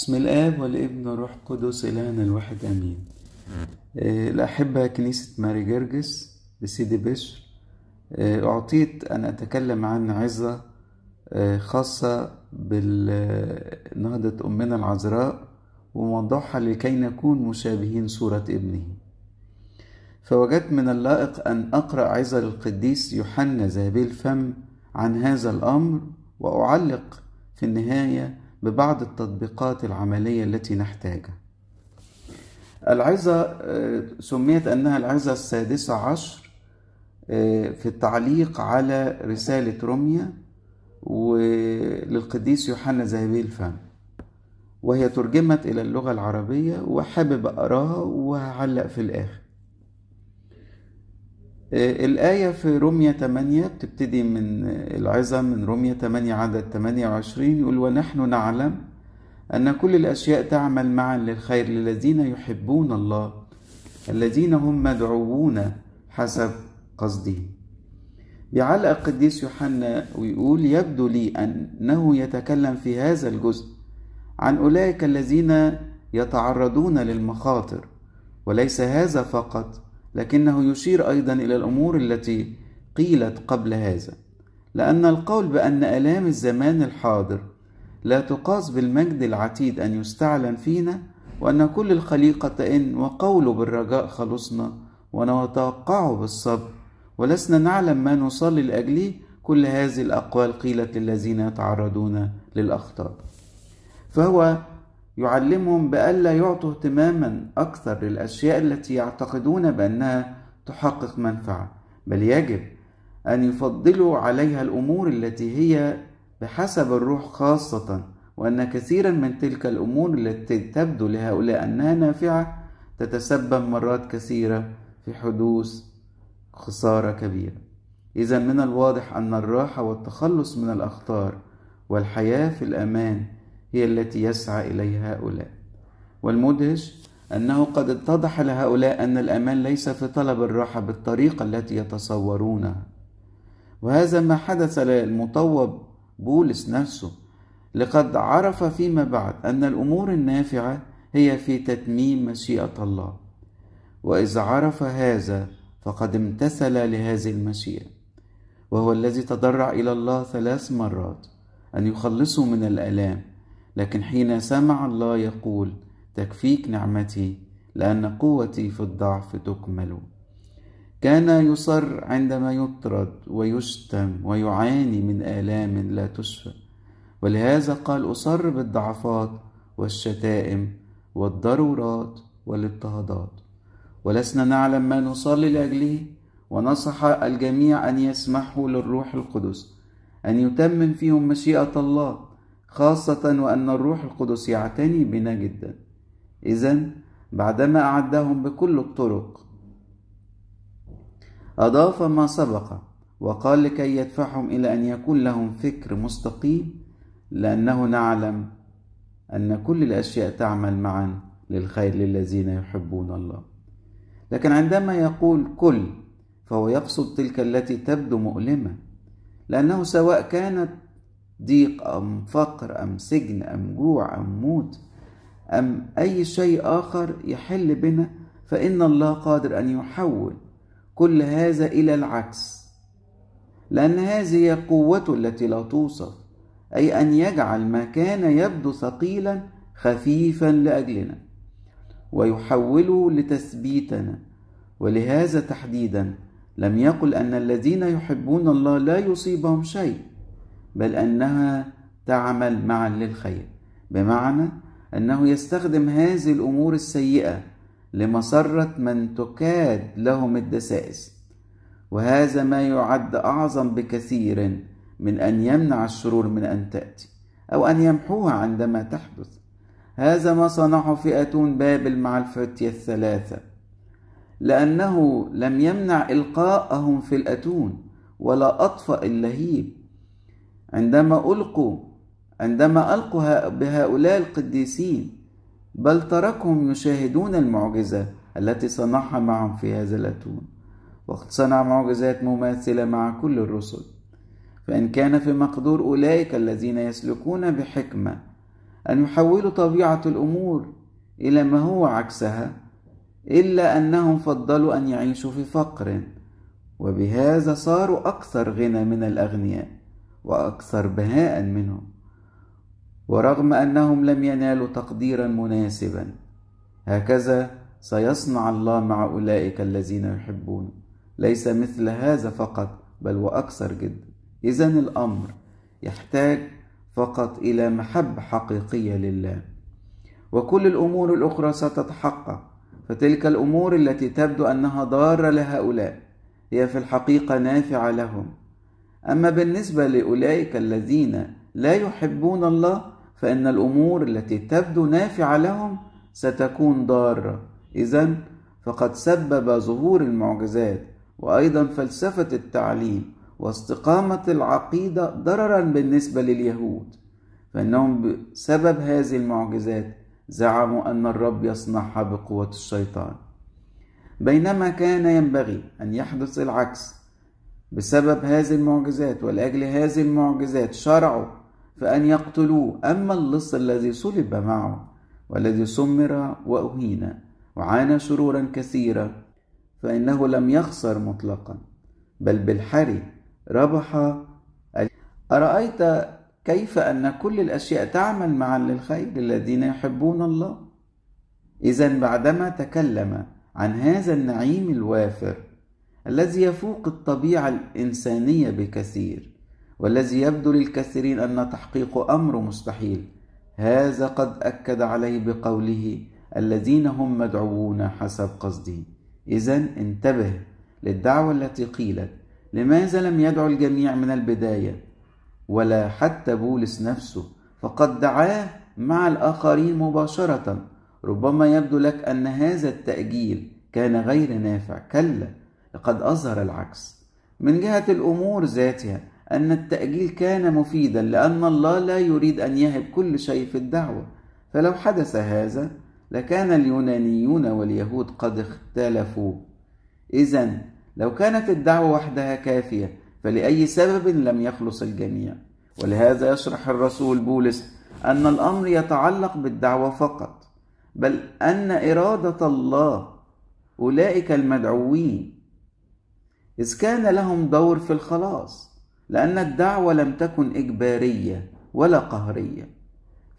بسم الآب والابن والروح القدس إلهنا الواحد آمين الأحبة آه، كنيسة ماري جرجس بسيدي بشر آه، أعطيت أن أتكلم عن عظة آه، خاصة بالنهضة أمنا العذراء وموضوعها لكي نكون مشابهين صورة ابنه فوجدت من اللائق أن أقرأ عظة للقديس يوحنا ذهبي الفم عن هذا الأمر وأعلق في النهاية ببعض التطبيقات العملية التي نحتاجها العظة آه، سميت أنها العظة السادسة عشر آه، في التعليق على رسالة روميا للقديس يوحنا ذهبي الفم وهي ترجمت إلى اللغة العربية وحابب أقراها وهعلق في الآخر آه، الآية في رومية 8 بتبتدي من آه، العظة من رومية 8 عدد 28 يقول ونحن نعلم أن كل الأشياء تعمل معا للخير للذين يحبون الله الذين هم مدعوون حسب قصده بيعلق القديس يوحنا ويقول يبدو لي أنه يتكلم في هذا الجزء عن أولئك الذين يتعرضون للمخاطر وليس هذا فقط لكنه يشير أيضا إلى الأمور التي قيلت قبل هذا لأن القول بأن آلام الزمان الحاضر لا تقاس بالمجد العتيد أن يستعلن فينا وأن كل الخليقة تئن وقوله بالرجاء خلصنا ونتوقعه بالصبر ولسنا نعلم ما نصلي لأجله كل هذه الأقوال قيلت للذين يتعرضون للأخطار فهو يعلمهم بألا يعطوا اهتماما أكثر للأشياء التي يعتقدون بأنها تحقق منفعة بل يجب أن يفضلوا عليها الأمور التي هي بحسب الروح خاصة وأن كثيرا من تلك الأمور التي تبدو لهؤلاء أنها نافعة تتسبب مرات كثيرة في حدوث خسارة كبيرة إذا من الواضح أن الراحة والتخلص من الأخطار والحياة في الأمان هي التي يسعى إليها هؤلاء والمدهش أنه قد اتضح لهؤلاء أن الأمان ليس في طلب الراحة بالطريقة التي يتصورونها وهذا ما حدث للمطوب بولس نفسه لقد عرف فيما بعد أن الأمور النافعة هي في تتميم مشيئة الله وإذا عرف هذا فقد امتثل لهذه المشيئة وهو الذي تضرع إلى الله ثلاث مرات أن يخلصه من الآلام لكن حين سمع الله يقول تكفيك نعمتي لأن قوتي في الضعف تكمل كان يصر عندما يطرد ويشتم ويعاني من آلام لا تشفى ولهذا قال أصر بالضعفات والشتائم والضرورات والاضطهادات ولسنا نعلم ما نصلي لأجله ونصح الجميع أن يسمحوا للروح القدس أن يتمم فيهم مشيئة الله خاصة وأن الروح القدس يعتني بنا جدا إذا بعدما أعدهم بكل الطرق أضاف ما سبق وقال لكي يدفعهم إلى أن يكون لهم فكر مستقيم لأنه نعلم أن كل الأشياء تعمل معا للخير للذين يحبون الله لكن عندما يقول كل فهو يقصد تلك التي تبدو مؤلمة لأنه سواء كانت ضيق أم فقر أم سجن أم جوع أم موت أم أي شيء آخر يحل بنا فإن الله قادر أن يحول كل هذا إلى العكس لأن هذه هي قوته التي لا توصف أي أن يجعل ما كان يبدو ثقيلا خفيفا لأجلنا ويحوله لتثبيتنا ولهذا تحديدا لم يقل أن الذين يحبون الله لا يصيبهم شيء بل أنها تعمل معا للخير بمعنى أنه يستخدم هذه الأمور السيئة لمسرة من تكاد لهم الدسائس وهذا ما يعد أعظم بكثير من أن يمنع الشرور من أن تأتي أو أن يمحوها عندما تحدث هذا ما صنعه فئتون بابل مع الفتية الثلاثة لأنه لم يمنع إلقاءهم في الأتون ولا أطفأ اللهيب عندما ألقوا عندما ألقوا بهؤلاء القديسين بل تركهم يشاهدون المعجزة التي صنعها معهم في هذا الأتون وقد صنع معجزات مماثلة مع كل الرسل فإن كان في مقدور أولئك الذين يسلكون بحكمة أن يحولوا طبيعة الأمور إلى ما هو عكسها إلا أنهم فضلوا أن يعيشوا في فقر وبهذا صاروا أكثر غنى من الأغنياء وأكثر بهاء منهم ورغم أنهم لم ينالوا تقديرا مناسبا هكذا سيصنع الله مع أولئك الذين يحبونه ليس مثل هذا فقط بل وأكثر جدا إذا الأمر يحتاج فقط إلى محبة حقيقية لله وكل الأمور الأخرى ستتحقق فتلك الأمور التي تبدو أنها ضارة لهؤلاء هي في الحقيقة نافعة لهم أما بالنسبة لأولئك الذين لا يحبون الله فإن الأمور التي تبدو نافعة لهم ستكون ضارة إذا فقد سبب ظهور المعجزات وأيضا فلسفة التعليم واستقامة العقيدة ضررا بالنسبة لليهود فإنهم بسبب هذه المعجزات زعموا أن الرب يصنعها بقوة الشيطان بينما كان ينبغي أن يحدث العكس بسبب هذه المعجزات ولأجل هذه المعجزات شرعوا فأن يقتلوه أما اللص الذي صلب معه والذي سمر وأهين وعانى شرورا كثيرة فإنه لم يخسر مطلقا بل بالحري ربح أرأيت كيف أن كل الأشياء تعمل معا للخير للذين يحبون الله إذا بعدما تكلم عن هذا النعيم الوافر الذي يفوق الطبيعة الإنسانية بكثير والذي يبدو للكثيرين أن تحقيق أمر مستحيل هذا قد أكد عليه بقوله الذين هم مدعوون حسب قصدي إذا انتبه للدعوة التي قيلت لماذا لم يدعو الجميع من البداية ولا حتى بولس نفسه فقد دعاه مع الآخرين مباشرة ربما يبدو لك أن هذا التأجيل كان غير نافع كلا لقد أظهر العكس من جهة الأمور ذاتها أن التأجيل كان مفيدا لأن الله لا يريد أن يهب كل شيء في الدعوة فلو حدث هذا لكان اليونانيون واليهود قد اختلفوا إذا لو كانت الدعوة وحدها كافية فلأي سبب لم يخلص الجميع ولهذا يشرح الرسول بولس أن الأمر يتعلق بالدعوة فقط بل أن إرادة الله أولئك المدعوين إذ كان لهم دور في الخلاص لأن الدعوة لم تكن إجبارية ولا قهرية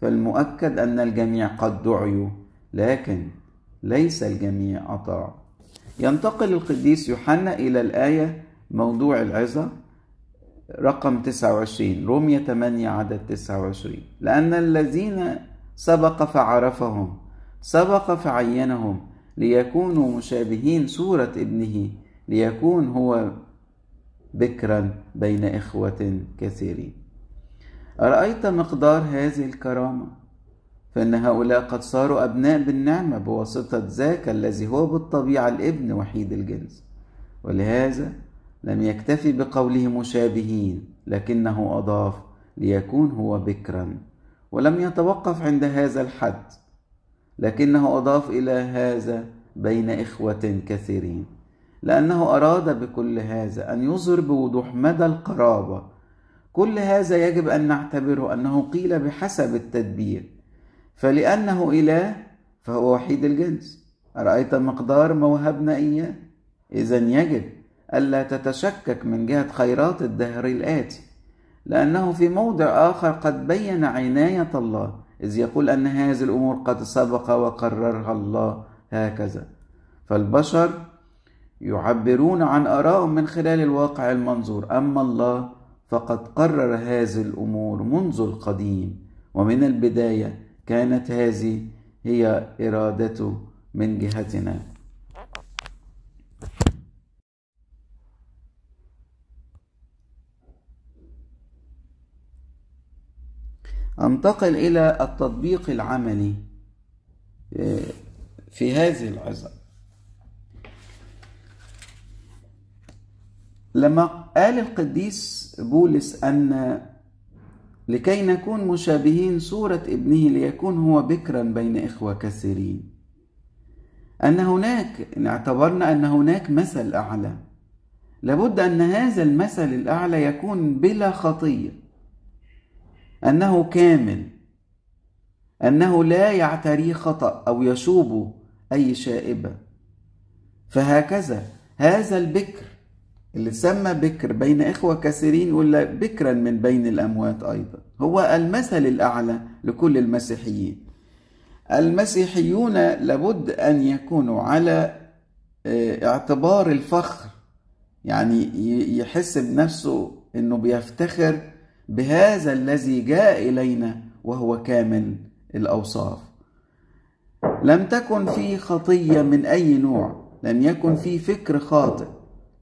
فالمؤكد أن الجميع قد دعيوا لكن ليس الجميع أطاع ينتقل القديس يوحنا إلى الآية موضوع العظة رقم 29 رومية 8 عدد 29 لأن الذين سبق فعرفهم سبق فعينهم ليكونوا مشابهين صورة ابنه ليكون هو بكرا بين إخوة كثيرين أرأيت مقدار هذه الكرامة فإن هؤلاء قد صاروا أبناء بالنعمة بواسطة ذاك الذي هو بالطبيعة الابن وحيد الجنس ولهذا لم يكتفي بقوله مشابهين لكنه أضاف ليكون هو بكرا ولم يتوقف عند هذا الحد لكنه أضاف إلى هذا بين إخوة كثيرين لأنه أراد بكل هذا أن يظهر بوضوح مدى القرابة كل هذا يجب أن نعتبره أنه قيل بحسب التدبير فلأنه إله فهو وحيد الجنس أرأيت مقدار ما وهبنا إياه إذا يجب ألا تتشكك من جهة خيرات الدهر الآتي لأنه في موضع آخر قد بين عناية الله إذ يقول أن هذه الأمور قد سبق وقررها الله هكذا فالبشر يعبرون عن آرائهم من خلال الواقع المنظور أما الله فقد قرر هذه الأمور منذ القديم ومن البداية كانت هذه هي إرادته من جهتنا انتقل إلى التطبيق العملي آه، في هذه العظة لما قال القديس بولس أن لكي نكون مشابهين صورة ابنه ليكون هو بكرا بين إخوة كثيرين أن هناك إن اعتبرنا أن هناك مثل أعلى لابد أن هذا المثل الأعلى يكون بلا خطية أنه كامل أنه لا يعتريه خطأ أو يشوبه أي شائبة فهكذا هذا البكر اللي سمى بكر بين إخوة كثيرين ولا بكرا من بين الأموات أيضا هو المثل الأعلى لكل المسيحيين المسيحيون لابد أن يكونوا على آه، اعتبار الفخر يعني يحس بنفسه أنه بيفتخر بهذا الذي جاء إلينا وهو كامل الأوصاف لم تكن في خطية من أي نوع لم يكن في فكر خاطئ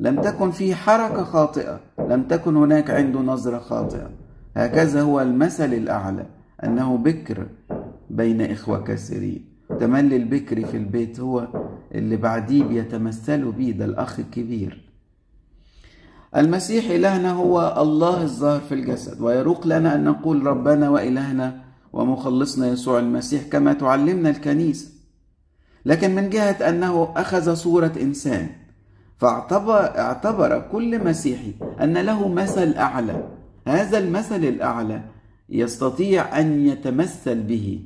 لم تكن فيه حركة خاطئة لم تكن هناك عنده نظرة خاطئة هكذا هو المثل الأعلى أنه بكر بين إخوة كثيرين تملي البكر في البيت هو اللي بعديه بيتمثلوا بيه ده الأخ الكبير المسيح إلهنا هو الله الظاهر في الجسد ويروق لنا أن نقول ربنا وإلهنا ومخلصنا يسوع المسيح كما تعلمنا الكنيسة لكن من جهة أنه أخذ صورة إنسان فاعتبر كل مسيحي أن له مثل أعلى هذا المثل الأعلى يستطيع أن يتمثل به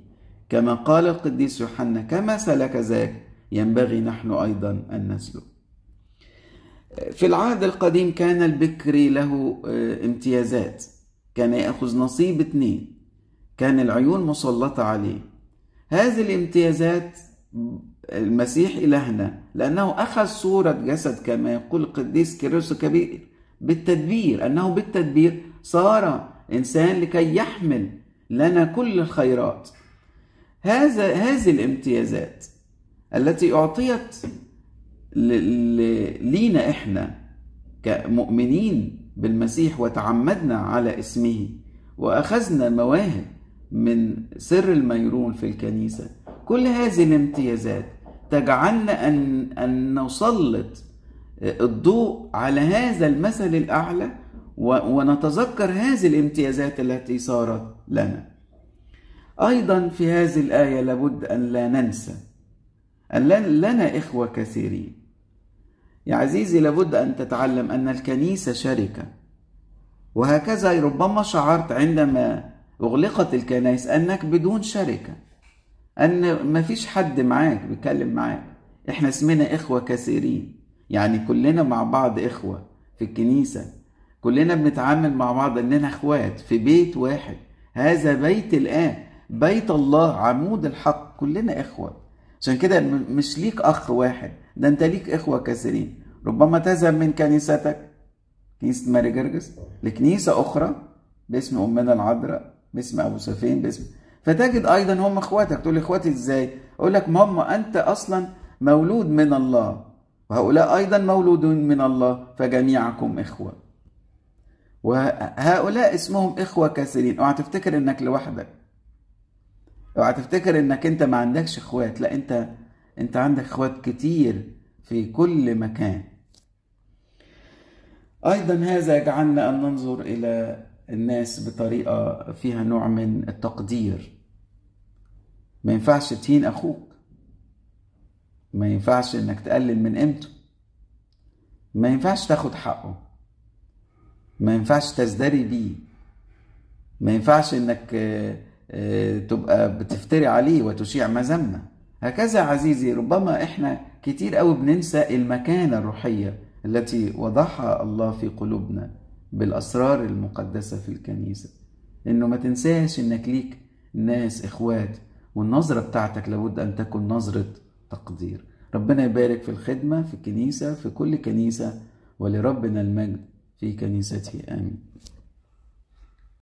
كما قال القديس يوحنا كما سلك ذاك ينبغي نحن أيضا أن نسلك في العهد القديم كان البكري له آه، امتيازات كان يأخذ نصيب اثنين كان العيون مسلطة عليه هذه الامتيازات المسيح إلهنا لأنه أخذ صورة جسد كما يقول القديس كيروس الكبير بالتدبير أنه بالتدبير صار إنسان لكي يحمل لنا كل الخيرات هذا هذه الامتيازات التي أعطيت لينا إحنا كمؤمنين بالمسيح وتعمدنا على اسمه وأخذنا مواهب من سر الميرون في الكنيسة كل هذه الامتيازات تجعلنا أن, أن نسلط آه، الضوء على هذا المثل الأعلى ونتذكر هذه الامتيازات التي صارت لنا أيضا في هذه الآية لابد أن لا ننسى أن لنا إخوة كثيرين يا عزيزي لابد أن تتعلم أن الكنيسة شركة وهكذا ربما شعرت عندما أغلقت الكنائس أنك بدون شركة ان مفيش حد معاك بيتكلم معاك احنا اسمنا اخوه كثيرين يعني كلنا مع بعض اخوه في الكنيسه كلنا بنتعامل مع بعض اننا اخوات في بيت واحد هذا بيت الان بيت الله عمود الحق كلنا اخوه عشان كده مش ليك اخ واحد ده انت ليك اخوه كثيرين ربما تذهب من كنيستك كنيسه ماري جرجس لكنيسه اخرى باسم امنا العذراء باسم ابو سفين باسم فتجد ايضا هم اخواتك تقول اخواتي ازاي اقول لك ماما انت اصلا مولود من الله وهؤلاء ايضا مولودون من الله فجميعكم اخوه وهؤلاء اسمهم اخوه كثيرين اوعى تفتكر انك لوحدك اوعى تفتكر انك انت ما عندكش اخوات لا انت انت عندك اخوات كتير في كل مكان ايضا هذا يجعلنا ان ننظر الى الناس بطريقة فيها نوع من التقدير ما ينفعش تهين أخوك ما ينفعش إنك تقلل من قيمته ما ينفعش تاخد حقه ما ينفعش تزدري بيه ما ينفعش إنك آه، آه، تبقى بتفتري عليه وتشيع مذمة هكذا عزيزي ربما إحنا كتير قوي بننسى المكانة الروحية التي وضعها الله في قلوبنا بالأسرار المقدسة في الكنيسة إنه ما تنساش إنك ليك ناس إخوات والنظرة بتاعتك لابد أن تكون نظرة تقدير ربنا يبارك في الخدمة في الكنيسة في كل كنيسة ولربنا المجد في كنيسته آمين